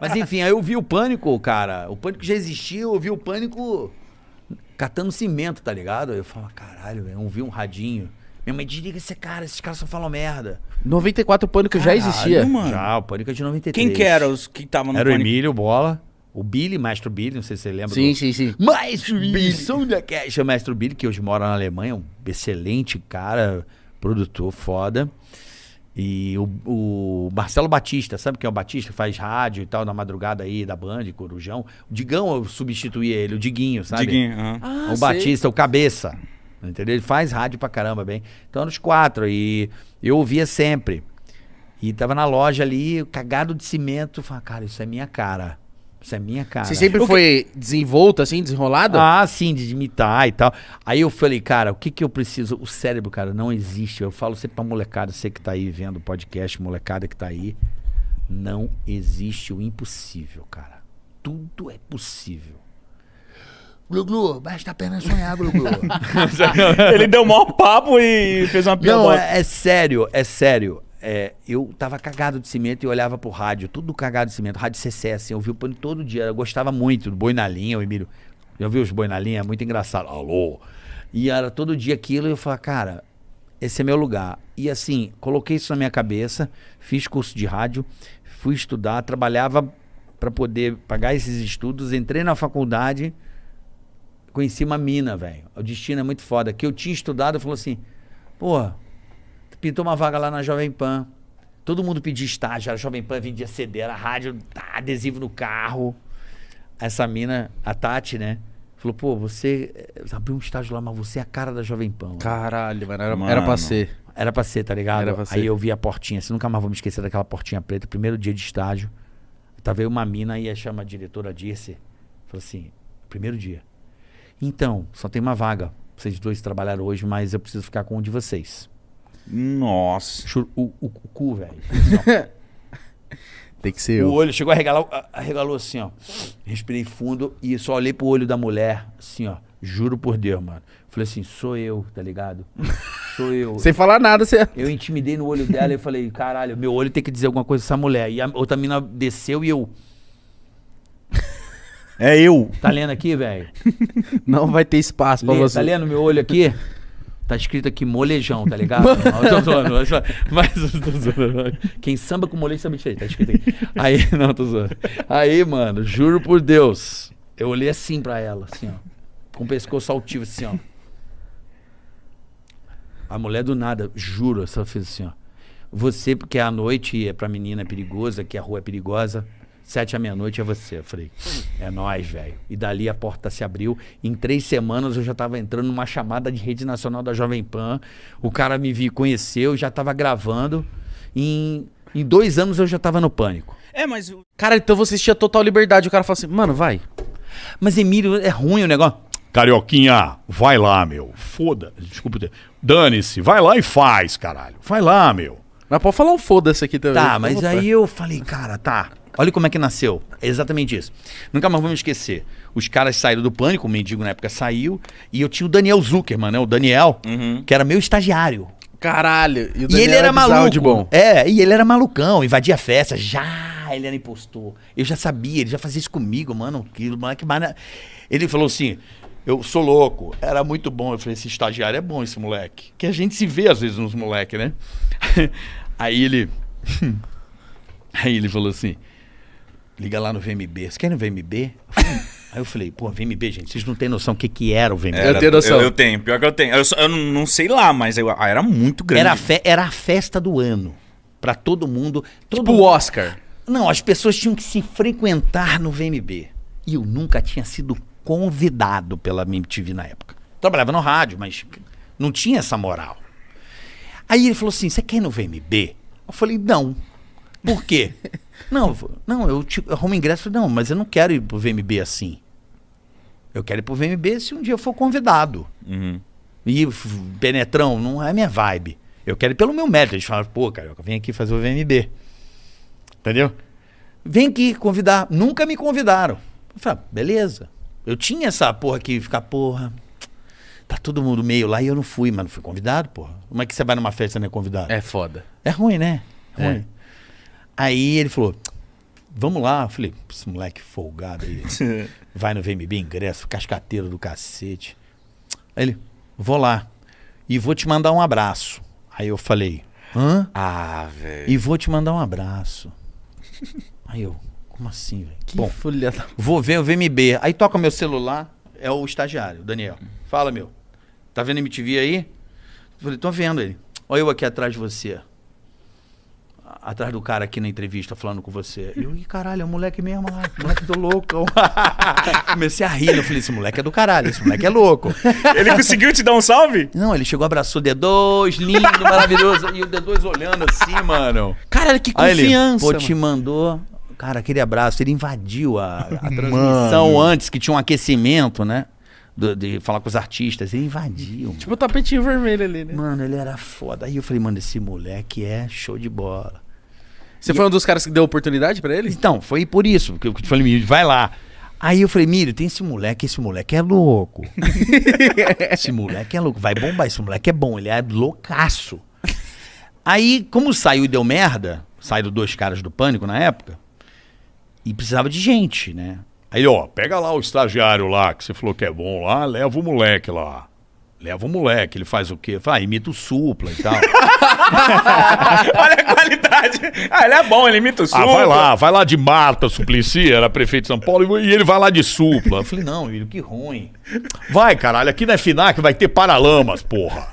Mas enfim, aí eu vi o pânico, cara. O pânico já existia, eu vi o pânico catando cimento, tá ligado? Eu falo, caralho, eu vi um radinho. Minha mãe, desliga esse cara, esses caras só falam merda. 94 o Pânico Caralho, já existia? Mano. Já, o Pânico é de 93. Quem que era os que estavam no era Pânico? Era o Emílio Bola, o Billy, Mestre Billy, não sei se você lembra. Sim, do... sim, sim. Maestro Billy, Sou da é é? caixa. Maestro Billy, que hoje mora na Alemanha, um excelente cara, produtor foda. E o, o, Marcelo Batista, sabe quem é o Batista? Faz rádio e tal, na madrugada aí da Band, Corujão. O Digão, eu substituí ele, o Diguinho, sabe? Diguinho, ah, O sei. Batista, o Cabeça. Entendeu? Ele faz rádio pra caramba bem. Então, eram os quatro. E eu ouvia sempre. E tava na loja ali, cagado de cimento. Falei, cara, isso é minha cara. Isso é minha cara. Você sempre foi que... desenvolto, assim, desenrolado? Ah, sim, de imitar e tal. Aí eu falei, cara, o que que eu preciso? O cérebro, cara, não existe. Eu falo sempre pra molecada, você que tá aí vendo o podcast, molecada que tá aí. Não existe o impossível, cara. Tudo é possível. Glu-glu, basta apenas sonhar, glu-glu. Ele deu o maior papo e fez uma piada. Não, é, é sério, é sério é, eu tava cagado de cimento e olhava pro rádio, tudo cagado de cimento, rádio CC, assim, eu ouvia o pânico todo dia, eu gostava muito do Boi na Linha, o Emílio, já ouviu os Boi na Linha? É muito engraçado, alô, e era todo dia aquilo, e eu falava, cara, esse é meu lugar, e assim, coloquei isso na minha cabeça, fiz curso de rádio, fui estudar, trabalhava para poder pagar esses estudos, entrei na faculdade, conheci uma mina, velho, o destino é muito foda, que eu tinha estudado, eu falou assim, pô pintou uma vaga lá na Jovem Pan. Todo mundo pedia estágio, a Jovem Pan vendia CD, era rádio, tá, adesivo no carro. Essa mina, a Tati, né? Falou, pô, você eh, abriu um estágio lá, mas você é a cara da Jovem Pan. Mano. Caralho, mano, era, mano. era pra ser. Era pra ser, tá ligado? Era pra ser. Aí eu vi a portinha, assim, nunca mais vou me esquecer daquela portinha preta, primeiro dia de estágio. Tava tá, aí uma mina e chama a diretora Dirce. Falou assim, primeiro dia. Então, só tem uma vaga. Vocês dois trabalharam hoje, mas eu preciso ficar com um de vocês. Nossa. Chur o, o, o cu, velho. Tem que ser eu. O olho chegou a regalar, arregalou assim, ó. Respirei fundo e só olhei pro olho da mulher, assim, ó. Juro por Deus, mano. Falei assim, sou eu, tá ligado? Sou eu. Sem falar nada, você. Eu intimidei no olho dela e falei, caralho, meu olho tem que dizer alguma coisa pra essa mulher. E a outra mina desceu e eu. É eu. Tá lendo aqui, velho? Não vai ter espaço Lê, pra você. Tá lendo meu olho aqui? Tá escrito aqui molejão, tá ligado? eu tô zoando, mas eu tô zoando. Quem samba com molejo sabe diferente, é tá escrito aqui. Aí, não, tô zoando. Aí, mano, juro por Deus. Eu olhei assim pra ela, assim, ó. Com o pescoço altivo, assim, ó. A mulher do nada, juro, só fez assim, ó. Você, porque é à noite, é pra menina é perigosa, que a rua é perigosa. Sete à meia-noite é você. Eu falei, é nós, velho. E dali a porta se abriu. Em três semanas eu já estava entrando numa chamada de rede nacional da Jovem Pan. O cara me vi, conheceu, já estava gravando. Em, em dois anos eu já estava no pânico. É, mas. Cara, então você tinha total liberdade. O cara falou assim, mano, vai. Mas Emílio, é ruim o negócio. Carioquinha, vai lá, meu. Foda. Desculpa. Dane-se. Vai lá e faz, caralho. Vai lá, meu. Mas pode falar um foda-se aqui também. Tá, mas Opa. aí eu falei, cara, tá. Olha como é que nasceu. É exatamente isso. Nunca mais vamos esquecer. Os caras saíram do pânico, o mendigo na época saiu, e eu tinha o Daniel Zuckerman, né? O Daniel, uhum. que era meu estagiário. Caralho. E, e ele era, era maluco. Bom. É, e ele era malucão, invadia festa, já ele era impostor. Eu já sabia, ele já fazia isso comigo, mano. Que moleque mano. Né, ele falou assim: eu sou louco, era muito bom. Eu falei, esse estagiário é bom, esse moleque. Que a gente se vê às vezes nos moleques, né? Aí ele. Hum. aí ele falou assim: liga lá no VMB. Você quer ir no VMB? Hum. Aí eu falei, pô, VMB, gente, vocês não têm noção o que, que era o VMB. Era, eu tenho noção. Eu, eu, tenho, pior que eu tenho. Eu, eu não sei lá, mas eu, ah, era muito grande. Era a, fe, era a festa do ano. para todo mundo. Todo tipo o Oscar. Não, as pessoas tinham que se frequentar no VMB. E eu nunca tinha sido convidado pela MTV na época. Trabalhava no rádio, mas não tinha essa moral. Aí ele falou assim: Você quer ir no VMB? Eu falei: Não. Por quê? não, não, eu, tipo, eu arrumo ingresso. Falei, não, mas eu não quero ir pro VMB assim. Eu quero ir pro VMB se um dia eu for convidado. Uhum. E penetrão, não é minha vibe. Eu quero ir pelo meu método. Eles falaram, pô, Carioca, vem aqui fazer o VMB. Entendeu? Vem aqui convidar. Nunca me convidaram. Eu falei, ah, beleza. Eu tinha essa porra aqui, ficar, porra, Tá todo mundo meio lá e eu não fui, mas não fui convidado, porra. Como é que você vai numa festa e não é convidado? É foda. É ruim, né? É é. ruim. É. Aí ele falou, vamos lá. Eu falei, esse moleque folgado aí. vai no VMB, ingresso, cascateiro do cacete. Aí ele, vou lá. E vou te mandar um abraço. Aí eu falei, hã? Ah, velho. E vou te mandar um abraço. aí eu, como assim, velho? Que Bom, folha da... Vou ver o VMB. Aí toca meu celular é o estagiário, o Daniel. Fala, meu. Tá vendo MTV aí? falei, tô vendo ele. Olha eu aqui atrás de você. Atrás do cara aqui na entrevista falando com você. Eu, Ih, caralho, é o moleque mesmo lá. Ah, moleque do louco. Comecei a rir. Né? Eu falei, esse moleque é do caralho, esse moleque é louco. Ele conseguiu te dar um salve? Não, ele chegou, abraçou o D2, lindo, maravilhoso. E o D2 olhando assim, mano. Caralho, que confiança. Aí ele, Pô, te mandou Cara, aquele abraço, ele invadiu a, a transmissão antes, que tinha um aquecimento, né? Do, de falar com os artistas. Ele invadiu. Tipo o tapetinho vermelho ali, né? Mano, ele era foda. Aí eu falei, mano, esse moleque é show de bola. Você e... foi é um dos caras que deu oportunidade para ele? Então, foi por isso. Porque eu falei, Mírio, vai lá. Aí eu falei, Mírio, tem esse moleque, esse moleque é louco. esse moleque é louco. Vai bombar, esse moleque é bom, ele é loucaço. Aí, como saiu e deu merda, saíram dois caras do pânico na época, e precisava de gente, né? Aí, ó, pega lá o estagiário lá, que você falou que é bom lá, leva o moleque lá. Leva o moleque, ele faz o quê? Fala, ah, imita o supla e tal. Olha a qualidade. Ah, ele é bom, ele imita o supla. Ah, vai lá, vai lá de Marta Suplicy, era prefeito de São Paulo, e ele vai lá de supla. Eu falei, não, filho, que ruim. Vai, caralho, aqui na é FINAC vai ter paralamas, porra.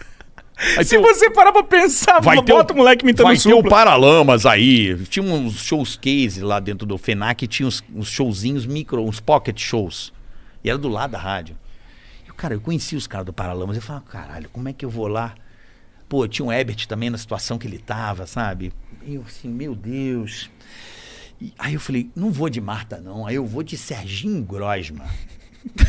Se você parar pra pensar, vai bota o, moleque me Vai supla. ter o Paralamas aí. Tinha uns case lá dentro do FENAC, tinha uns, uns showzinhos micro, uns pocket shows. E era do lado da rádio. Eu, cara, eu conheci os caras do Paralamas. Eu falava, caralho, como é que eu vou lá? Pô, tinha um Ebert também na situação que ele tava, sabe? Eu assim, meu Deus. E aí eu falei, não vou de Marta, não. Aí eu vou de Serginho Grosma.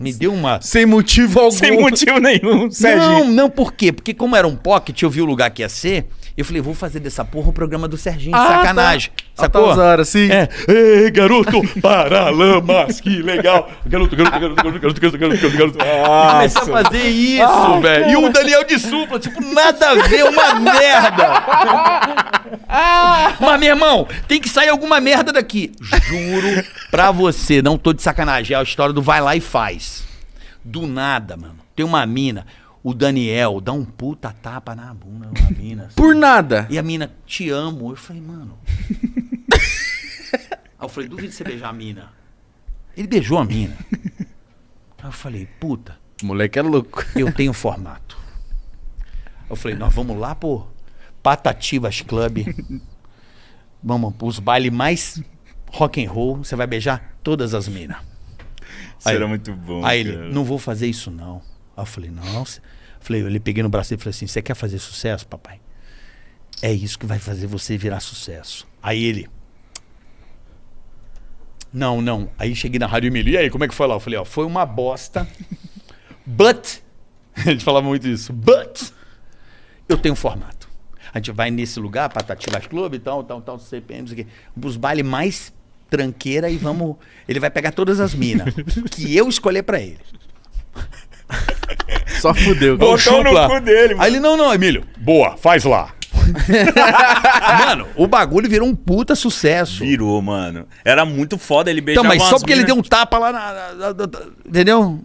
Me deu uma. Sem motivo algum. Sem motivo nenhum, Serginho. Não, não, por quê? Porque como era um pocket, eu vi o lugar que ia ser. Eu falei, vou fazer dessa porra o programa do Serginho, ah, tá. sacanagem. Tá. Sacou? horas sim. É. Ei, garoto, paralamas, que legal. Garoto, garoto, garoto, garoto, garoto, garoto, garoto, garoto. Começar a ah, fazer isso, ah, velho. E o Daniel de Supla, tipo, nada a ver, uma merda. Ah. Mas, meu irmão, tem que sair alguma merda daqui. Juro pra você, não tô de sacanagem. É a história do vai lá e faz. Do nada, mano. Tem uma mina. O Daniel dá um puta tapa na bunda da mina. Assim. Por nada. E a mina, te amo. Eu falei, mano. Aí eu falei, duvido você beijar a mina. Ele beijou a mina. Aí eu falei, puta. O moleque é louco. Eu tenho formato. Eu falei, nós vamos lá pro Patativas Club. Vamos pros bailes mais rock and roll. Você vai beijar todas as minas. será muito bom. Aí cara. ele, não vou fazer isso não. Aí eu falei, não. Falei, eu peguei no braço e falei assim: você quer fazer sucesso, papai? É isso que vai fazer você virar sucesso. Aí ele. Não, não. Aí cheguei na Rádio Emílio. E aí, como é que foi lá? Eu falei, ó, foi uma bosta. But. gente falava muito isso. But. Eu tenho um formato. A gente vai nesse lugar, Patativas Clube e tal, tal, tal, CPM, não sei o quê. Os bailes mais tranqueira e vamos. Ele vai pegar todas as minas que eu escolher para ele. Só fudeu. Botou Chupa. no cu dele, mano. Aí ele, não, não, Emílio. Boa, faz lá. mano, o bagulho virou um puta sucesso. Virou, mano. Era muito foda ele beijar Então, mas só porque ele deu um tapa lá na... na, na, na entendeu?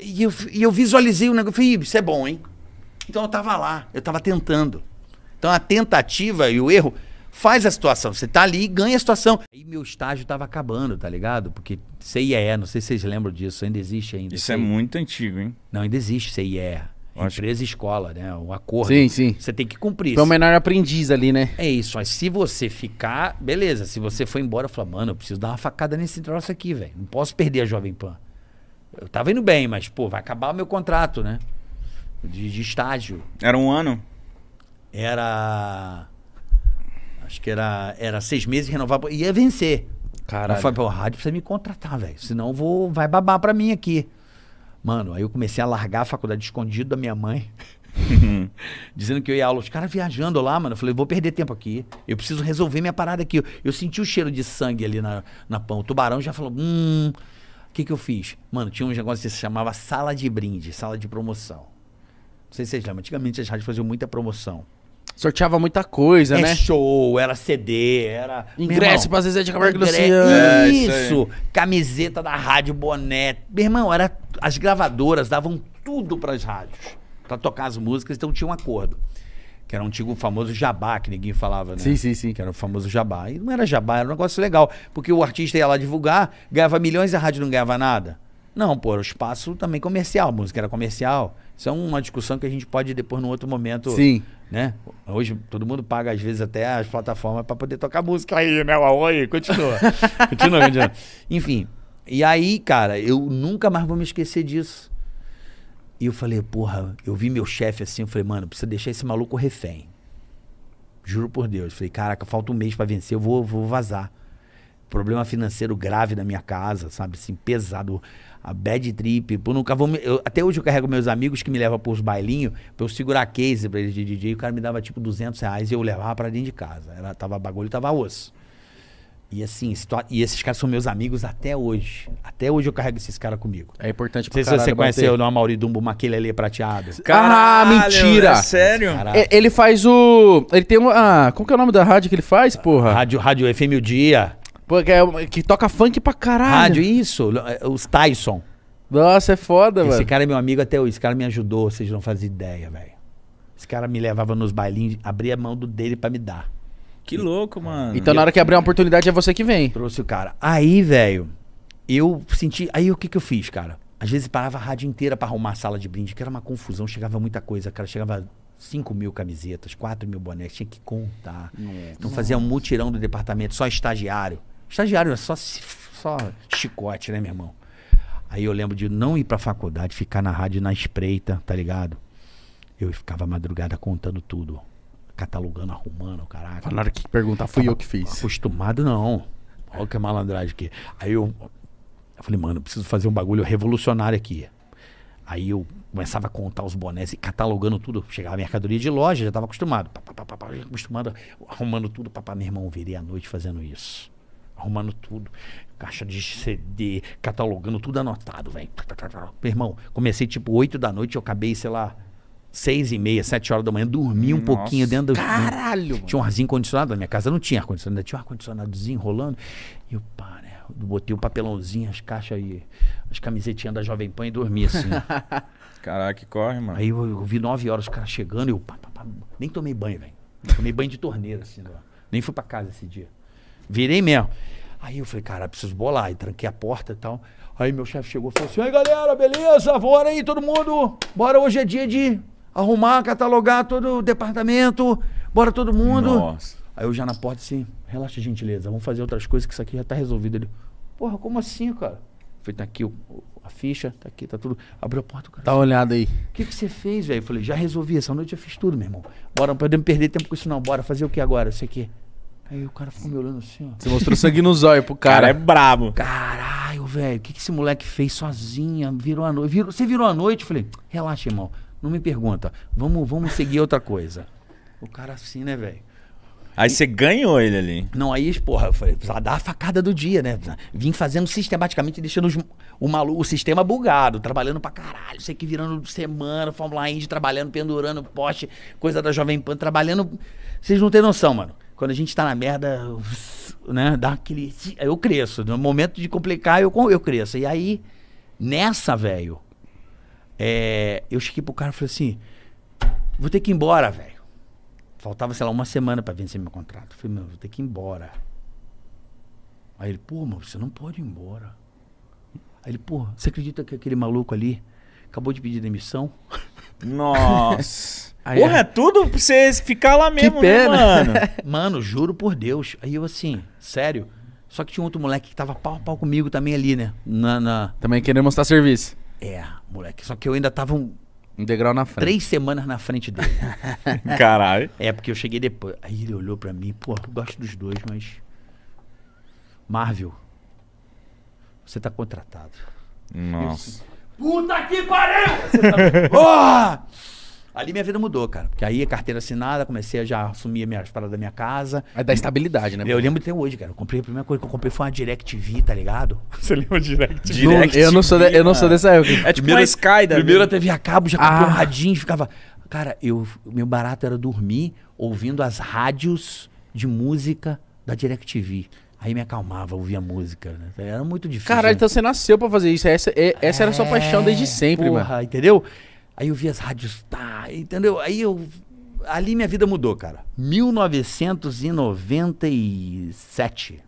E eu, e eu visualizei o negócio. Falei, isso é bom, hein? Então eu tava lá, eu tava tentando. Então a tentativa e o erro faz a situação. Você tá ali e ganha a situação. E meu estágio tava acabando, tá ligado? Porque CIE, não sei se vocês lembram disso, ainda existe ainda. Isso CIE. é muito antigo, hein? Não, ainda existe CIE. Empresa e escola, né? o acordo. Sim, sim. Você tem que cumprir. Foi o menor aprendiz ali, né? É isso. Mas se você ficar, beleza. Se você for embora, eu falo mano, eu preciso dar uma facada nesse troço aqui, velho. Não posso perder a Jovem Pan. Eu tava indo bem, mas, pô, vai acabar o meu contrato, né? De, de estágio. Era um ano? Era acho que era, era seis meses, renovava, ia vencer. Caralho. Eu falei, pô, a rádio precisa me contratar, velho, senão vou, vai babar pra mim aqui. Mano, aí eu comecei a largar a faculdade escondido da minha mãe. dizendo que eu ia aula. Os caras viajando lá, mano. Eu falei, vou perder tempo aqui. Eu preciso resolver minha parada aqui. Eu, eu senti o cheiro de sangue ali na, na pão. O tubarão já falou, hum. O que, que eu fiz? Mano, tinha um negócio que se chamava sala de brinde, sala de promoção. Não sei se vocês lembram. Antigamente as rádios faziam muita promoção. Sorteava muita coisa, é né? show, era CD, era... Ingresso pra Zezé de Camargo ingre... Luciano. É, é isso! É, Camiseta da rádio, boné. Meu irmão, era... as gravadoras davam tudo pras rádios. Pra tocar as músicas, então tinha um acordo. Que era um antigo famoso jabá, que ninguém falava, né? Sim, sim, sim. Que era o famoso jabá. E não era jabá, era um negócio legal. Porque o artista ia lá divulgar, ganhava milhões e a rádio não ganhava nada. Não, pô, era o espaço também comercial. A música era comercial. Isso é uma discussão que a gente pode depois, num outro momento. Sim. Né? Hoje todo mundo paga, às vezes, até as plataformas para poder tocar música aí, né? Oi, continua. continua, continua. Enfim. E aí, cara, eu nunca mais vou me esquecer disso. E eu falei, porra, eu vi meu chefe assim, eu falei, mano, precisa deixar esse maluco refém. Juro por Deus. falei, caraca, falta um mês para vencer, eu vou, vou vazar problema financeiro grave na minha casa, sabe? Assim, pesado. A bad trip. Eu nunca vou me... eu, até hoje eu carrego meus amigos que me levam pros bailinhos pra eu segurar case pra eles de DJ. o cara me dava tipo 200 reais e eu levava pra dentro de casa. Ela tava bagulho, tava osso. E assim, situa... e esses caras são meus amigos até hoje. Até hoje eu carrego esses caras comigo. É importante pra Não sei se você conheceu o nome Mauri Dumbo, aquele ali prateado. Ah, caralho, ah, mentira! É sério? É, ele faz o. Ele tem um. Ah, qual que é o nome da rádio que ele faz, porra? Rádio, rádio FM o Dia. Porque é, que toca funk pra caralho. Rádio, isso. É, os Tyson. Nossa, é foda, esse mano. Esse cara é meu amigo até hoje. Esse cara me ajudou, vocês não fazem ideia, velho. Esse cara me levava nos bailinhos, abria a mão do dele para me dar. Que louco, mano. Então na hora que abrir uma oportunidade é você que vem. Trouxe o cara. Aí, velho, eu senti. Aí o que que eu fiz, cara? Às vezes parava a rádio inteira para arrumar a sala de brinde, que era uma confusão, chegava muita coisa, cara. Chegava 5 mil camisetas, 4 mil bonés, tinha que contar. Nossa. Então fazia um mutirão do departamento, só estagiário. Estagiário é só, só chicote, né, meu irmão? Aí eu lembro de não ir pra faculdade, ficar na rádio na espreita, tá ligado? Eu ficava madrugada contando tudo. Catalogando, arrumando, caraca. hora que perguntar, fui eu que fiz. Acostumado, não. Olha que malandragem que. Aí eu, eu falei, mano, eu preciso fazer um bagulho revolucionário aqui. Aí eu começava a contar os bonés e catalogando tudo. Chegava a mercadoria de loja, já estava acostumado. Pá, pá, pá, acostumado, arrumando tudo. Papá, meu irmão, virei à noite fazendo isso arrumando tudo. Caixa de CD, catalogando, tudo anotado, velho. Meu irmão, comecei tipo 8 da noite, eu acabei, sei lá, seis e meia, sete horas da manhã, dormi um Nossa, pouquinho dentro do. Caralho! Tinha um arzinho condicionado, na minha casa não tinha ar-condicionado, tinha um ar-condicionadozinho rolando. E eu, pá, né? Eu botei o papelãozinho, as caixas e as camisetinhas da Jovem Pan e dormi assim. Caraca, que corre, mano. Aí eu, eu vi nove horas os caras chegando e eu, pá, pá, pá, nem tomei banho, velho. Tomei banho de torneira, assim, ó. Nem fui pra casa esse dia. Virei mesmo. Aí eu falei, cara, preciso bolar. E tranquei a porta e tal. Aí meu chefe chegou e falou assim: aí galera, beleza? Bora aí, todo mundo. Bora, hoje é dia de arrumar, catalogar todo o departamento. Bora todo mundo. Nossa. Aí eu já na porta assim: relaxa, gentileza, vamos fazer outras coisas que isso aqui já tá resolvido. Ele, porra, como assim, cara? falei, tá aqui o, a ficha, tá aqui, tá tudo. Abriu a porta, cara. Dá tá uma assim, olhada aí. O que, que você fez, velho? Eu falei, já resolvi, essa noite eu fiz tudo, meu irmão. Bora, não podemos perder tempo com isso, não. Bora fazer o que agora? Isso aqui. Aí o cara ficou me olhando assim, ó. Você mostrou sangue nos olhos pro cara. cara é brabo. Caralho, velho, o que, que esse moleque fez sozinha? Virou a noite. Virou... Você virou a noite? Eu falei, relaxa, irmão. Não me pergunta. Vamos, vamos seguir outra coisa. O cara assim, né, velho? Aí você ganhou ele ali. Não, aí, porra, eu falei, precisava dar a facada do dia, né? Vim fazendo sistematicamente, deixando os, o, malu, o sistema bugado, trabalhando pra caralho, sei que virando semana, Fórmula Indy, trabalhando, pendurando poste, coisa da Jovem Pan, trabalhando. Vocês não têm noção, mano. Quando a gente tá na merda, né, dá aquele. Eu cresço. No momento de complicar, eu, eu cresço. E aí, nessa, velho, é, eu cheguei pro cara e falei assim: vou ter que ir embora, velho. Faltava, sei lá, uma semana para vencer meu contrato. Eu falei, meu, vou ter que ir embora. Aí ele, pô, mano, você não pode ir embora. Aí ele, pô, você acredita que aquele maluco ali acabou de pedir demissão? Nossa. Aí, Porra, é tudo pra você ficar lá mesmo, que né, pena. Né, mano? mano, juro por Deus. Aí eu assim, sério. Só que tinha outro moleque que tava pau a pau comigo também ali, né? Na, na... Também querendo mostrar serviço. É, moleque. Só que eu ainda tava um... um degrau na frente. Três semanas na frente dele. Caralho. É, porque eu cheguei depois. Aí ele olhou pra mim, pô, eu gosto dos dois, mas... Marvel, você tá contratado. Nossa. Isso. Puta que pariu! oh! Ali minha vida mudou, cara. Porque aí carteira assinada, comecei a já assumir as paradas da minha casa. Aí é da estabilidade, né? Eu lembro até hoje, cara. Eu comprei, a primeira coisa que eu comprei foi uma DirectV, tá ligado? Você lembra DirecTV? Direct eu, não sou de, eu não sou dessa época. É tipo uma Sky da Primeiro a TV a cabo, já comprei ah. um radinho, ficava... Cara, eu, meu barato era dormir ouvindo as rádios de música da DirectV. Aí me acalmava, ouvia música, né? Era muito difícil. Caralho, né? então você nasceu pra fazer isso. Essa, é, essa é, era a sua paixão é, desde sempre, porra, mano. Entendeu? Aí eu via as rádios, tá, entendeu? Aí eu. Ali minha vida mudou, cara. 1997.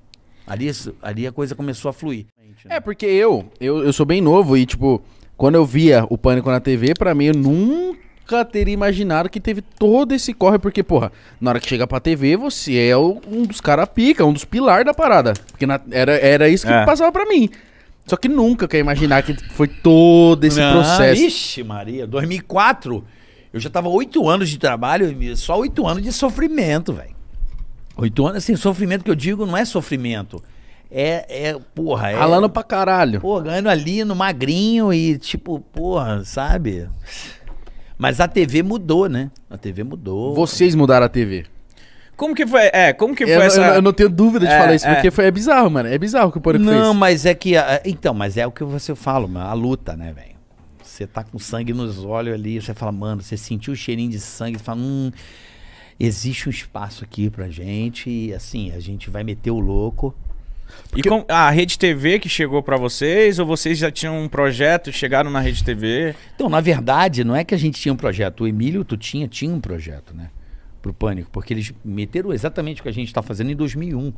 Ali, ali a coisa começou a fluir. É, porque eu, eu, eu sou bem novo e, tipo, quando eu via o Pânico na TV, pra mim eu nunca nunca teria imaginado que teve todo esse corre, porque, porra, na hora que chega pra TV, você é o, um dos caras pica, um dos pilar da parada. Porque na, era, era isso que é. passava pra mim. Só que nunca quer imaginar que foi todo esse Não, processo. Ixi, Maria, 2004, eu já tava oito anos de trabalho, só oito anos de sofrimento, velho. Oito anos, assim, sofrimento que eu digo não é sofrimento. É, é, porra, é. Ralando pra caralho. Porra, ganhando ali no magrinho e tipo, porra, sabe? Mas a TV mudou, né? A TV mudou. Vocês mudaram a TV. Como que foi? É, como que foi eu, essa. Eu, eu não tenho dúvida de é, falar isso, é. porque foi, é bizarro, mano. É bizarro o que o Pânico não, fez. Não, mas é que. É, então, mas é o que você fala, mano. A luta, né, velho? Você tá com sangue nos olhos ali, você fala, mano, você sentiu o cheirinho de sangue, você fala, hum. Existe um espaço aqui pra gente, e assim, a gente vai meter o louco. Porque... E com a Rede TV que chegou para vocês, ou vocês já tinham um projeto, chegaram na Rede TV? Então, na verdade, não é que a gente tinha um projeto. O Emílio tu tinha, tinha um projeto, né? Pro Pânico, porque eles meteram exatamente o que a gente está fazendo em 2001.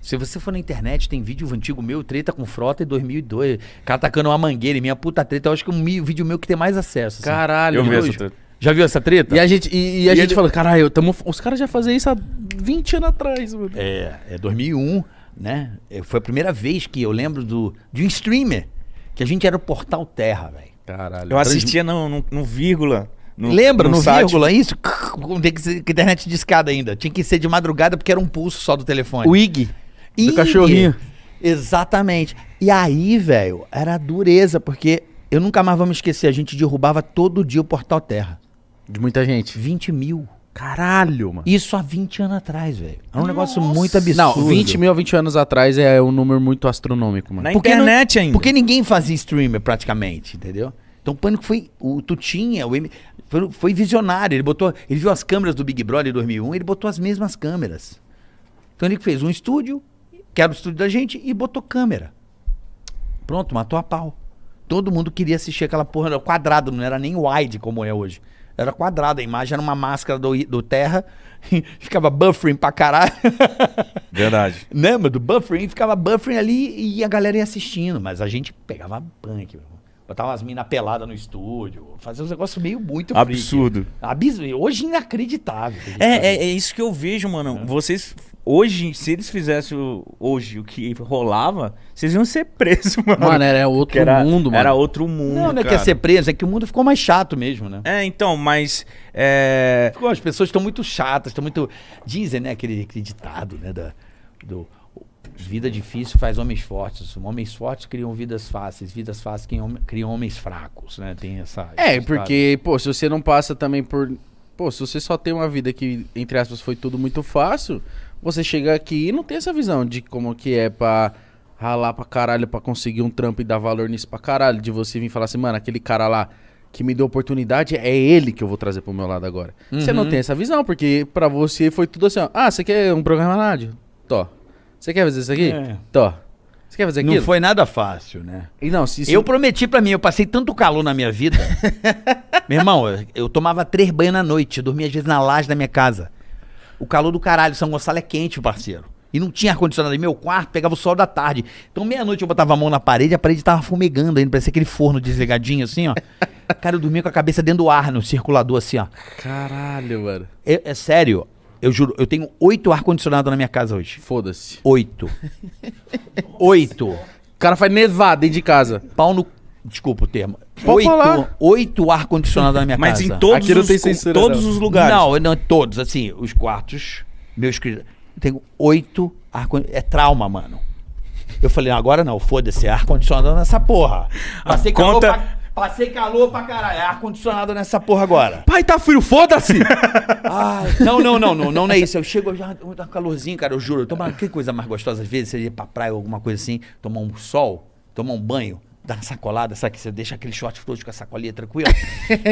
Se você for na internet, tem vídeo antigo meu, treta com frota, em 2002. Cara atacando uma mangueira, minha puta treta. Eu acho que é um vídeo meu que tem mais acesso. Assim. Caralho, eu mesmo. Já viu essa treta? E a gente, e, e a e gente ele... falou, caralho, tamo... os caras já faziam isso há 20 anos atrás, mano. É, é 2001 né? Foi a primeira vez que eu lembro do, de um streamer, que a gente era o Portal Terra, velho. Caralho. Eu assistia no, no, no vírgula. No, Lembra, no, no vírgula, isso? Tem é que ser internet discada ainda. Tinha que ser de madrugada porque era um pulso só do telefone. O IG. IG. Do cachorrinho. Exatamente. E aí, velho, era dureza, porque eu nunca mais vou me esquecer, a gente derrubava todo dia o Portal Terra. De muita gente. 20 mil. Caralho, mano. Isso há 20 anos atrás, velho. É um Nossa. negócio muito absurdo. Não, 20 mil a 20 anos atrás é um número muito astronômico, mano. Na porque internet não, ainda. Porque ninguém fazia streamer praticamente, entendeu? Então o Pânico foi. O Tutinha, o M, foi, foi, visionário. Ele botou. Ele viu as câmeras do Big Brother 2001, ele botou as mesmas câmeras. Então ele fez um estúdio, que era o estúdio da gente, e botou câmera. Pronto, matou a pau. Todo mundo queria assistir aquela porra quadrada, não era nem wide como é hoje. Era quadrada a imagem, era uma máscara do, do Terra. ficava buffering pra caralho. Verdade. Lembra do buffering? Ficava buffering ali e a galera ia assistindo. Mas a gente pegava punk, meu irmão. Botava umas minas peladas no estúdio. Fazia uns negócios meio muito Absurdo. Abis... Hoje inacreditável. É, é, é, isso que eu vejo, mano. É. Vocês. Hoje, se eles fizessem hoje o que rolava, vocês iam ser presos, mano. Mano, era outro era, mundo, mano. Era outro mundo. Não, não é cara. que é ser preso, é que o mundo ficou mais chato mesmo, né? É, então, mas. É... Ficou, as pessoas estão muito chatas, estão muito. Dizem, né, aquele, aquele ditado, né? Da, do Vida difícil faz homens fortes. Homens fortes criam vidas fáceis. Vidas fáceis criam, criam homens fracos, né? Tem essa. É, essa porque, pô, se você não passa também por. Pô, se você só tem uma vida que, entre aspas, foi tudo muito fácil, você chega aqui e não tem essa visão de como que é pra ralar pra caralho pra conseguir um trampo e dar valor nisso pra caralho. De você vir falar assim, mano, aquele cara lá que me deu oportunidade, é ele que eu vou trazer pro meu lado agora. Uhum. Você não uhum. tem essa visão, porque para você foi tudo assim, ó, ah, você quer um programa rádio? Tó, você quer fazer isso aqui? É. Tô. Você quer fazer aquilo? Não foi nada fácil, né? E não, se, se... Eu prometi para mim, eu passei tanto calor na minha vida. Meu irmão, eu tomava três banhos na noite, dormia às vezes na laje da minha casa. O calor do caralho, São Gonçalo é quente, parceiro. E não tinha ar-condicionado em meu quarto, pegava o sol da tarde. Então, meia-noite eu botava a mão na parede, a parede tava fumegando ainda, parecia aquele forno desligadinho assim, ó. Cara, eu dormia com a cabeça dentro do ar, no circulador assim, ó. Caralho, mano. é, é sério, eu juro, eu tenho oito ar-condicionado na minha casa hoje. Foda-se. Oito. oito. O cara faz nevada dentro de casa. Pau no. Desculpa o termo. Pode oito, oito ar-condicionado na minha Mas casa. Mas em todos, Aqui os, tem com, todos os lugares. Não, não, todos. Assim, os quartos, meus queridos. Eu tenho oito ar-condicionado. É trauma, mano. Eu falei, agora não, foda-se, é ar-condicionado nessa porra. Ah, Passei conta, Passei calor pra caralho. É ar-condicionado nessa porra agora. Pai, tá frio, foda-se! não, não, não, não, não, é isso. Eu chego, já dá um calorzinho, cara, eu juro. Toma, que coisa mais gostosa às vezes, você ir pra praia ou alguma coisa assim, tomar um sol, tomar um banho, dar uma sacolada, sabe? Que você deixa aquele short frouxo com a sacolinha tranquila.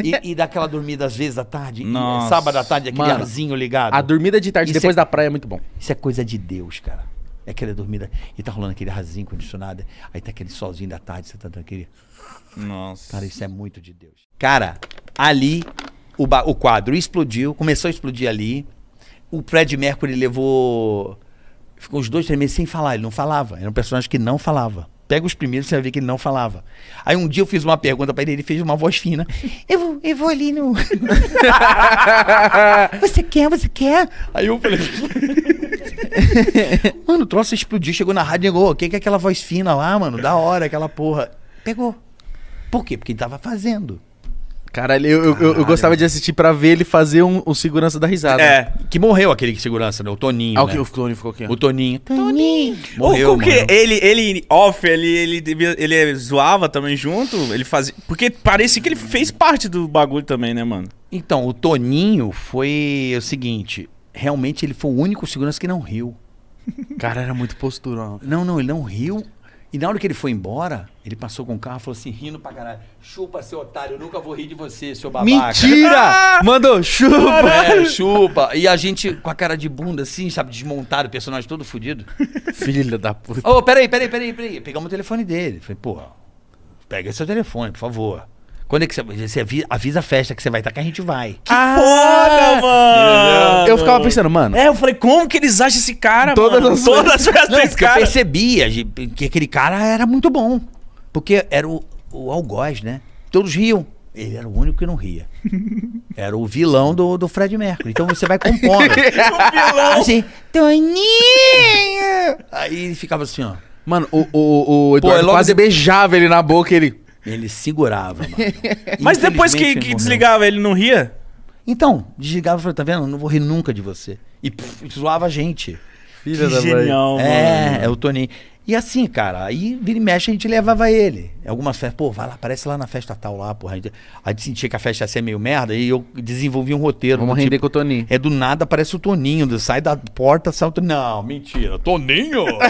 e, e dá aquela dormida às vezes à tarde, é, Nossa. sábado à tarde, aquele Mano, arzinho ligado. A dormida de tarde isso depois é, da praia é muito bom. Isso é coisa de Deus, cara. É aquela dormida. E tá rolando aquele rasinho condicionado. Aí tá aquele solzinho da tarde, você tá dando aquele. Nossa. Cara, isso é muito de Deus. Cara, ali o, o quadro explodiu, começou a explodir ali. O Fred Mercury levou. Ficou uns dois, três meses sem falar. Ele não falava. Era um personagem que não falava. Pega os primeiros, você vai ver que ele não falava. Aí um dia eu fiz uma pergunta para ele, ele fez uma voz fina. Eu vou, eu vou ali no. você quer, você quer? Aí eu falei. mano, o troço explodiu, chegou na rádio e negou, o que é aquela voz fina lá, mano? Da hora, aquela porra. Pegou. Por quê? Porque ele tava fazendo. Caralho, eu, Caralho. Eu, eu, gostava de assistir pra ver ele fazer um, um segurança da risada. É, que morreu aquele segurança, né? O Toninho. Ah, né? o, que, o Toninho ficou aqui. O Toninho. Toninho. Morreu, o que ele, ele, off, ele, ele, ele zoava também junto. Ele fazia. Porque parece que ele fez parte do bagulho também, né, mano? Então, o Toninho foi o seguinte: realmente ele foi o único segurança que não riu. Cara, era muito posturão. Não, não, ele não riu. E na hora que ele foi embora, ele passou com o carro e falou assim, rindo pra caralho. Chupa, seu otário, eu nunca vou rir de você, seu babaca. Mentira! Mandou, chupa! É, chupa. E a gente com a cara de bunda assim, sabe, desmontado, o personagem todo fudido. Filha da puta. Ô, oh, peraí, peraí, peraí, peraí. Pegamos o telefone dele. Falei, pô, pega seu telefone, por favor. Quando é que você, você avisa a festa que você vai estar, tá, que a gente vai. Que ah, foda, mano! Eu ficava pensando, mano. É, eu falei, como que eles acham esse cara? Todas mano? as todas festas não, esse cara. Eu percebia que aquele cara era muito bom. Porque era o, o algoz, né? Todos riam. Ele era o único que não ria. Era o vilão do, do Fred Mercury. Então você vai compondo. assim, Toninho! Aí ele ficava assim, ó. Mano, o, o, o é Eduardo Pô, quase beijava ele na boca ele... Ele segurava, mano. Mas depois que, que desligava, ele não ria? Então, desligava e falou, tá vendo? Não vou rir nunca de você. E pff, zoava a gente. Filha da genial, mãe. É, é o Toninho. E assim, cara, aí vira e mexe, a gente levava ele. Algumas festas, pô, vai lá, aparece lá na festa tal lá, porra. A gente, a gente sentia que a festa ia ser meio merda e eu desenvolvi um roteiro. Vamos render tipo, com o Toninho. É do nada, aparece o Toninho, sai da porta, sai o Toninho. Não, mentira. Toninho? Toninho!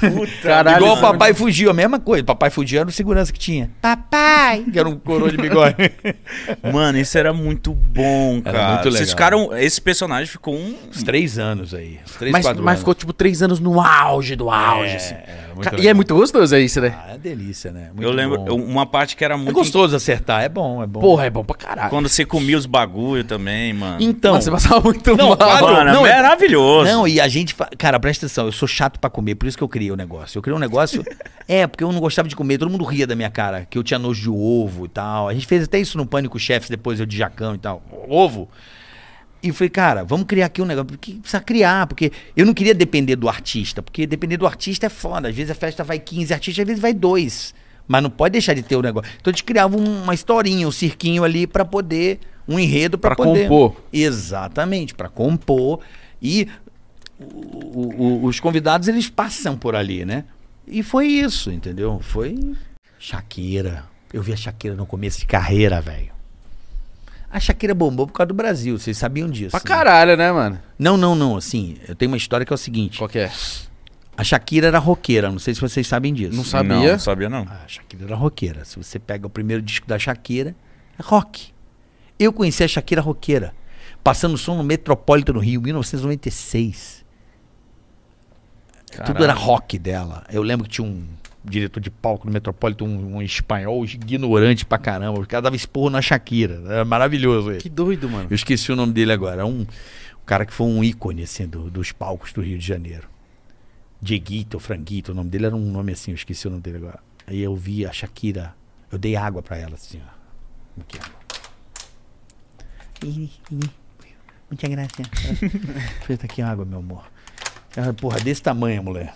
Puta, Caralho, igual o papai fugiu, a mesma coisa. Papai fugiu era o segurança que tinha. Papai! Que era um coroa de bigode. Mano, isso era muito bom, cara. Era muito legal. Vocês ficaram, esse personagem ficou um... uns três anos aí. Uns três, mas, quatro mas anos. ficou tipo três anos no auge do auge. É, assim. e é muito gostoso é isso, né? Ah, é delícia, né? Muito eu lembro bom. uma parte que era é muito. É gostoso acertar, é bom, é bom. Porra, é bom pra caralho. Quando você comia os bagulho também, mano. Então. você passava muito não, mal. Mano, não, é maravilhoso. Não, e a gente. Cara, presta eu sou chato para comer, por isso que eu criei o negócio. Eu criei um negócio. é, porque eu não gostava de comer, todo mundo ria da minha cara, que eu tinha nojo de ovo e tal. A gente fez até isso no Pânico Chefs, depois eu de Jacão e tal. Ovo. E falei, cara, vamos criar aqui um negócio. Porque precisa criar, porque eu não queria depender do artista, porque depender do artista é foda. Às vezes a festa vai 15 artistas, às vezes vai dois. Mas não pode deixar de ter o negócio. Então a gente criava uma historinha, um cirquinho ali para poder. Um enredo para poder. Para compor. Exatamente, para compor. E o, o, os convidados eles passam por ali, né? E foi isso, entendeu? Foi Shakira. Eu vi a Shakira no começo de carreira, velho. A Shakira bombou por causa do Brasil, vocês sabiam disso. Pra né? caralho, né, mano? Não, não, não, assim, eu tenho uma história que é o seguinte. Qual que é? A Shakira era roqueira, não sei se vocês sabem disso. Não sabia? Não, não sabia não. A Shakira era roqueira. Se você pega o primeiro disco da Shakira, é rock. Eu conheci a Shakira roqueira, passando som no Metropolitan no Rio, 1996. Caralho. Tudo era rock dela. Eu lembro que tinha um diretor de palco no Metropolitan, um, um espanhol ignorante pra caramba. O cara dava esporro na Shakira. Era maravilhoso ele. Que doido, mano. Eu esqueci o nome dele agora. É um, um cara que foi um ícone, assim, do, dos palcos do Rio de Janeiro. Dieguito, Franguito, o nome dele era um nome assim, eu esqueci o nome dele agora. Aí eu vi a Shakira, eu dei água pra ela, assim, ó. Aqui, ó. Ih, ih, muita graça. Feita aqui água, meu amor. Ah, porra, desse tamanho, mulher.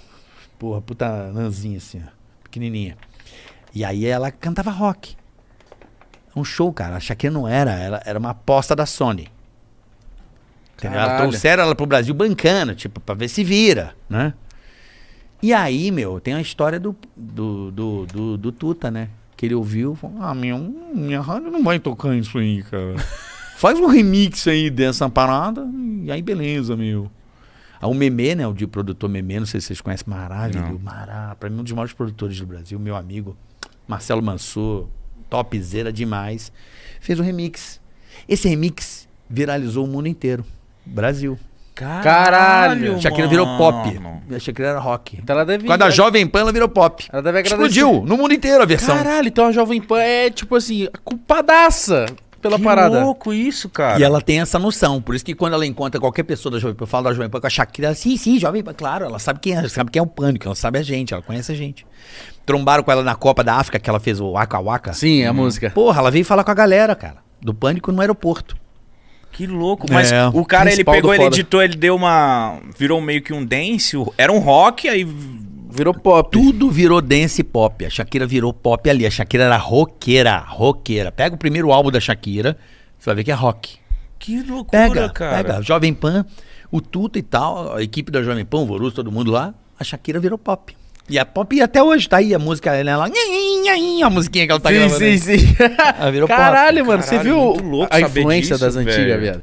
Porra, puta nanzinha assim, ó, pequenininha. E aí ela cantava rock. Um show, cara. A Shakira não era, ela era uma aposta da Sony. Entendeu? Ela trouxeram ela pro Brasil bancando, tipo, pra ver se vira, né? E aí, meu, tem a história do, do, do, do, do Tuta, né? Que ele ouviu falou: Ah, minha, minha rádio não vai tocar isso aí, cara. Faz um remix aí dessa parada, e aí beleza, meu. Ah, o Memê, né? O de produtor Memê, não sei se vocês conhecem, maravilhoso. Lidu, Mará, pra mim um dos maiores produtores do Brasil, meu amigo Marcelo Mansur, topzera demais, fez um remix. Esse remix viralizou o mundo inteiro. Brasil. Caralho! Shakira mano. virou pop. A Shakira era rock. Então ela deve... Quando a Jovem Pan, ela virou pop. Ela deve agradecer. Explodiu no mundo inteiro a versão. Caralho, então a Jovem Pan é, tipo assim, culpadaça pela que parada. Que louco isso, cara. E ela tem essa noção. Por isso que quando ela encontra qualquer pessoa da Jovem Pan, falo da Jovem Pan com a Shakira, sim, sim, Jovem Pan, claro, ela sabe quem é, sabe quem é o Pânico, ela sabe a gente, ela conhece a gente. Trombaram com ela na Copa da África, que ela fez o Waka Waka. Sim, é a hum. música. Porra, ela veio falar com a galera, cara, do Pânico no aeroporto. Que louco, mas é, o cara ele pegou, ele editou, ele deu uma. Virou meio que um dance, era um rock, aí Virou pop. Tudo virou dance pop. A Shakira virou pop ali. A Shakira era roqueira, roqueira. Pega o primeiro álbum da Shakira, você vai ver que é rock. Que loucura, pega, cara. Pega, Jovem Pan, o Tuto e tal, a equipe da Jovem Pan, o Vorusso, todo mundo lá, a Shakira virou pop. E a pop, e até hoje tá aí a música, né, lá, a musiquinha que ela tá sim, gravando. Sim, sim, sim. Caralho, pop. mano, Caralho, você viu a influência disso, das antigas, velho? velho?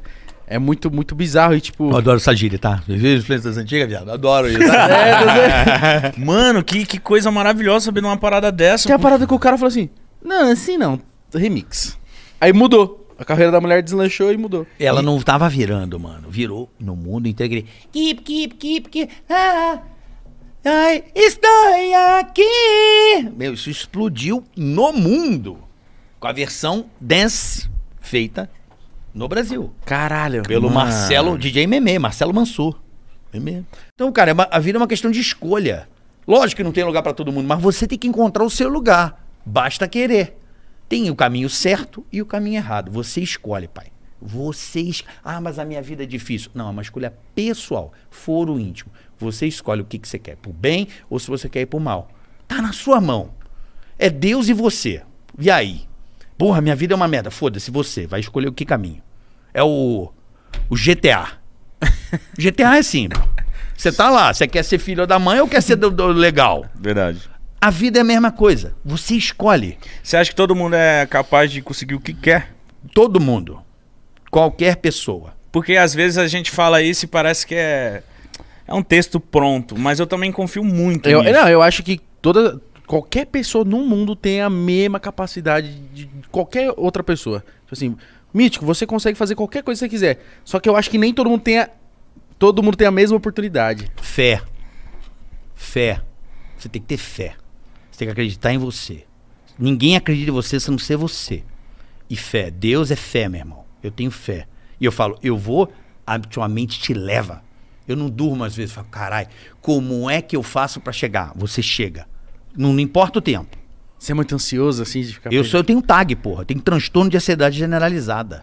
É muito, muito bizarro e tipo. Eu adoro essa gíria, tá? Influências antigas, viado. Adoro isso. é, Mano, que, que coisa maravilhosa saber uma parada dessa. Tem a parada que o cara falou assim: Não, assim não, remix. Aí mudou. A carreira da mulher deslanchou e mudou. Ela e... não tava virando, mano. Virou no mundo inteiro. Keep, keep, keep, keep. Ah, ai, estou aqui. Meu, isso explodiu no mundo. Com a versão dance feita no Brasil. Caralho. Pelo mano. Marcelo, DJ Meme, Marcelo Mansur. Meme. Então, cara, é uma, a vida é uma questão de escolha. Lógico que não tem lugar para todo mundo, mas você tem que encontrar o seu lugar. Basta querer. Tem o caminho certo e o caminho errado. Você escolhe, pai. escolhe. Ah, mas a minha vida é difícil. Não, é uma escolha pessoal, foro íntimo. Você escolhe o que, que você quer, Por bem ou se você quer ir por mal. Tá na sua mão. É Deus e você. E aí? Porra, minha vida é uma merda. Foda-se você, vai escolher o que caminho. É o, o GTA. GTA é sim, Você tá lá, você quer ser filho da mãe ou quer ser do, do legal? Verdade. A vida é a mesma coisa. Você escolhe. Você acha que todo mundo é capaz de conseguir o que quer? Todo mundo. Qualquer pessoa. Porque às vezes a gente fala isso e parece que é, é um texto pronto, mas eu também confio muito eu, nisso. Não, eu acho que toda, qualquer pessoa no mundo tem a mesma capacidade de qualquer outra pessoa. Tipo assim, Mítico, você consegue fazer qualquer coisa que você quiser. Só que eu acho que nem todo mundo tem a, todo mundo tem a mesma oportunidade. Fé. Fé. Você tem que ter fé. Você tem que acreditar em você. Ninguém acredita em você se não ser você. E fé. Deus é fé, meu irmão. Eu tenho fé. E eu falo, eu vou, a tua mente te leva. Eu não durmo às vezes, eu falo, caralho, como é que eu faço para chegar? Você chega. Não, não importa o tempo. Você é muito ansioso, assim, de ficar. Eu, sou, eu tenho tag, porra. Eu tenho transtorno de ansiedade generalizada.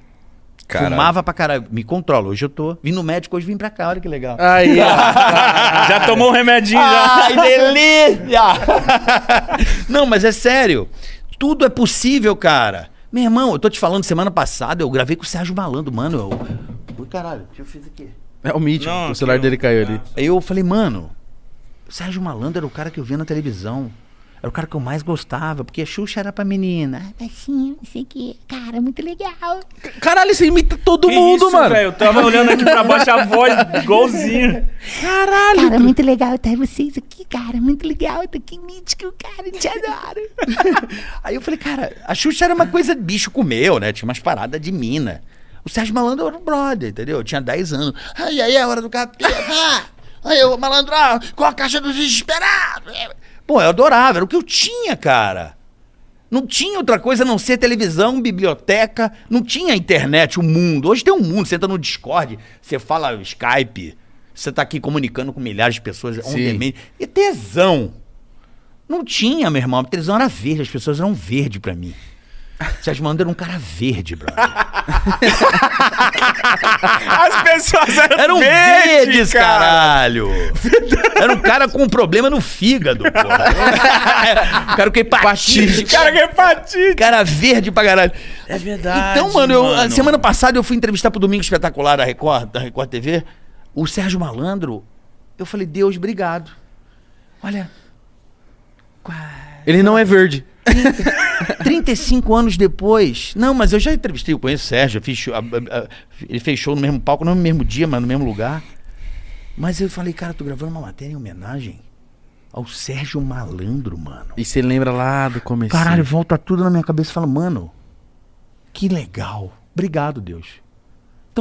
Caralho. Fumava pra caralho. Me controla. Hoje eu tô. Vim no médico, hoje vim pra cá. Olha que legal. Aí, já tomou um remedinho já. Ai, delícia! Não, mas é sério. Tudo é possível, cara. Meu irmão, eu tô te falando, semana passada eu gravei com o Sérgio Malandro, mano. Eu... Ui, caralho, o que eu fiz aqui? É o mítico. o celular dele caiu ali. Ah. Eu falei, mano, Sérgio Malandro era o cara que eu via na televisão. Era o cara que eu mais gostava, porque a Xuxa era pra menina. Ah, não sei que. Cara, é muito legal. Caralho, você imita todo que mundo, isso, mano. Véio, eu tava olhando aqui pra baixo a voz igualzinho. Caralho. Cara, tu... muito legal tá vocês aqui, cara. Muito legal. eu tô aqui mítico, cara. Eu te adoro. Aí eu falei, cara, a Xuxa era uma coisa bicho comeu, né? Tinha umas paradas de mina. O Sérgio Malandro era um brother, entendeu? Eu tinha 10 anos. aí aí é a hora do capeta. Aí eu, malandro com ah, a caixa dos desesperados. É. Pô, eu adorava, era o que eu tinha, cara. Não tinha outra coisa a não ser televisão, biblioteca, não tinha internet, o mundo. Hoje tem um mundo, você entra no Discord, você fala Skype, você tá aqui comunicando com milhares de pessoas um E tesão. Não tinha, meu irmão. A televisão era verde, as pessoas eram verde para mim. Sérgio Malandro era um cara verde, brother. As pessoas eram, eram verdes, verdes cara. caralho. Era um cara com um problema no fígado, porra. É, cara com hepatite. cara com hepatite. Cara verde pra caralho. É verdade. Então, mano, mano. Eu, semana passada eu fui entrevistar pro Domingo Espetacular da Record, da Record TV, o Sérgio Malandro. Eu falei, Deus, obrigado. Olha. Ele não é verde. 35 anos depois. Não, mas eu já entrevistei, eu conheço o Sérgio, fiz, a, a, a, ele fechou no mesmo palco, não no mesmo dia, mas no mesmo lugar. Mas eu falei, cara, tô gravando uma matéria em homenagem ao Sérgio Malandro, mano. E você lembra lá do começo? Caralho, volta tudo na minha cabeça e fala, mano, que legal. Obrigado, Deus.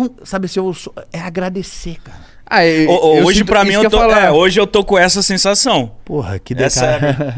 Então, sabe, se eu sou, é agradecer, cara. Ah, eu, o, eu hoje, para pra mim, eu tô, é, hoje eu tô com essa sensação. Porra, que dessa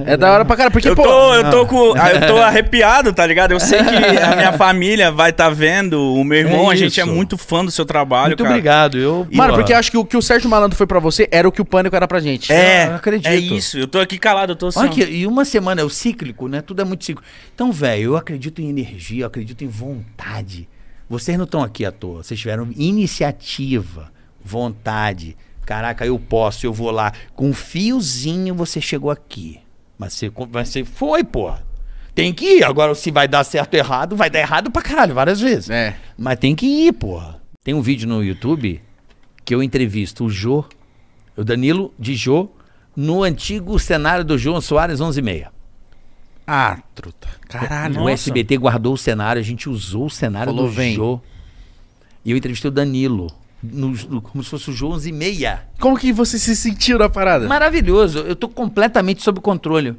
é, é, da hora pra cara, porque, eu pô... Tô, eu, tô com, ah, eu tô arrepiado, tá ligado? Eu sei que a minha família vai tá vendo, o meu irmão, é a gente é muito fã do seu trabalho, Muito cara. obrigado. Eu... E, Mano, porque acho que o que o Sérgio Malandro foi pra você era o que o Pânico era pra gente. É, eu acredito. É isso, eu tô aqui calado, eu tô assim... Olha aqui, e uma semana, é o cíclico, né? Tudo é muito cíclico. Então, velho, eu acredito em energia, eu acredito em vontade. Vocês não estão aqui à toa. Vocês tiveram iniciativa, vontade. Caraca, eu posso, eu vou lá. Com um fiozinho você chegou aqui. Mas você, mas você foi, porra. Tem que ir. Agora, se vai dar certo ou errado, vai dar errado pra caralho, várias vezes. É. Mas tem que ir, porra. Tem um vídeo no YouTube que eu entrevisto o Jô, o Danilo de Jô, no antigo cenário do João Soares 11 e meia. Ah, truta. Caralho. O nossa. SBT guardou o cenário, a gente usou o cenário Falou, do vem. Jô. E eu entrevistei o Danilo. No, no, como se fosse o João 11 e meia. Como que você se sentiu na parada? Maravilhoso. Eu tô completamente sob controle.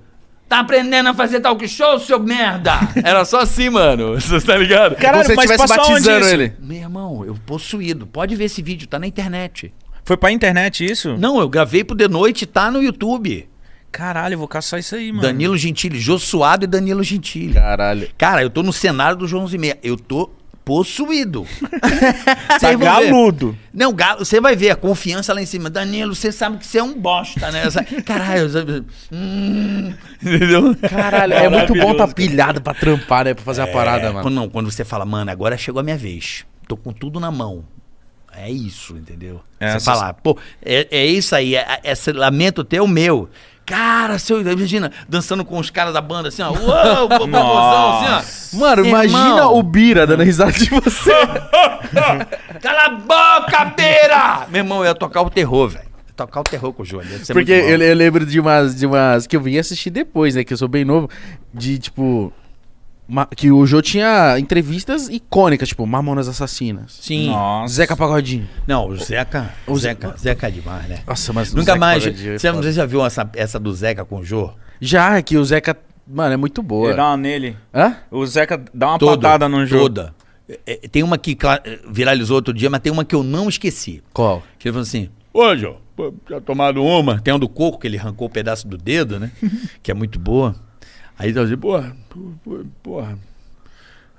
Tá aprendendo a fazer talk show, seu merda? Era só assim, mano. Você tá ligado? Caralho, você mas batizando ele. Meu irmão, eu possuído. Pode ver esse vídeo, tá na internet. Foi pra internet isso? Não, eu gravei pro The Noite, tá no YouTube. Caralho, vou caçar isso aí, mano. Danilo Gentili, Josuado e Danilo Gentili. Caralho. Cara, eu tô no cenário do João meia, Eu tô possuído. tá galudo. Não, galo, você vai ver a confiança lá em cima. Danilo, você sabe que você é um bosta, né? Caralho, hum, entendeu? Caralho, é muito bom tá pilhado pra trampar, né? Pra fazer é, a parada, mano. Não, quando você fala, mano, agora chegou a minha vez. Tô com tudo na mão é isso, entendeu? Essas... É, você falar, pô, é, é isso aí, é, é, esse lamento teu meu. Cara, seu, imagina, dançando com os caras da banda, assim, ó. Uou, assim, ó. Mano, Irmão. imagina o Bira dando risada de você. Cala a boca, Bira! Meu irmão, eu ia tocar o terror, velho tocar o terror com o João. Porque eu, eu, lembro de umas, de umas que eu vim assistir depois, né? Que eu sou bem novo. De tipo que o Jô tinha entrevistas icônicas, tipo Mamonas Assassinas. Sim. Nossa. Zeca Pagodinho. Não, o Zeca. O Zeca. Zeca é demais, né? Nossa, mas. Nunca mais. Pagodinho, é você, você já viu essa, essa do Zeca com o Jô? Já, é que o Zeca. Mano, é muito boa. Ele dá uma nele. Hã? O Zeca dá uma Todo, patada no Jô. Toda. É, é tem uma que viralizou outro dia, mas tem uma que eu não esqueci. Qual? Que ele falou assim: Ô, Jô, já tomado uma. Tem um do coco que ele arrancou o um pedaço do dedo, né? que é muito boa. Aí tava assim, porra, porra.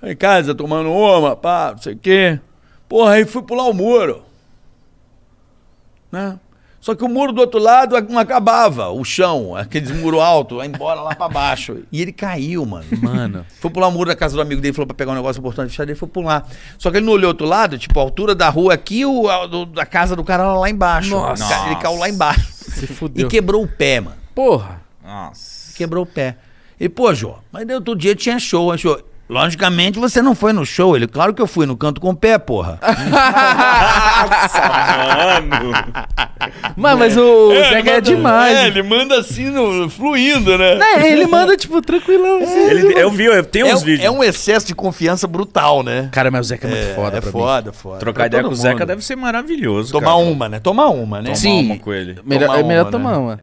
Aí em casa, tomando uma, pá, não sei o quê. Porra, aí fui pular o muro. Né? Só que o muro do outro lado não acabava, o chão, aquele muro alto, vai embora lá pra baixo. E ele caiu, mano. Mano. Foi pular o muro da casa do amigo dele, falou pra pegar um negócio importante fechado, ele foi pular. Só que ele não olhou outro lado, tipo, a altura da rua aqui, o, a, do, a casa do cara lá embaixo. Nossa. Ele caiu lá embaixo. Se fudeu. E quebrou o pé, mano. Porra. Nossa. Quebrou o pé. E, pô, Jô, mas daí outro dia tinha show, show. Logicamente você não foi no show, ele, claro que eu fui no canto com o pé, porra. Nossa, mano. mas o é, Zeca é manda, é demais. É, ele manda assim, no, fluindo, né? É, ele manda, tipo, tranquilão. É, assim, ele, eu vi, eu tenho é, uns vídeos. É um excesso de confiança brutal, né? Cara, mas o Zeca é muito é, foda, É foda, mim. foda. Trocar ideia com o Zeca deve ser maravilhoso. Tomar cara. uma, né? Tomar uma, né? Tomar Sim, uma com ele. Melhor, tomar é melhor uma, né? tomar né? uma.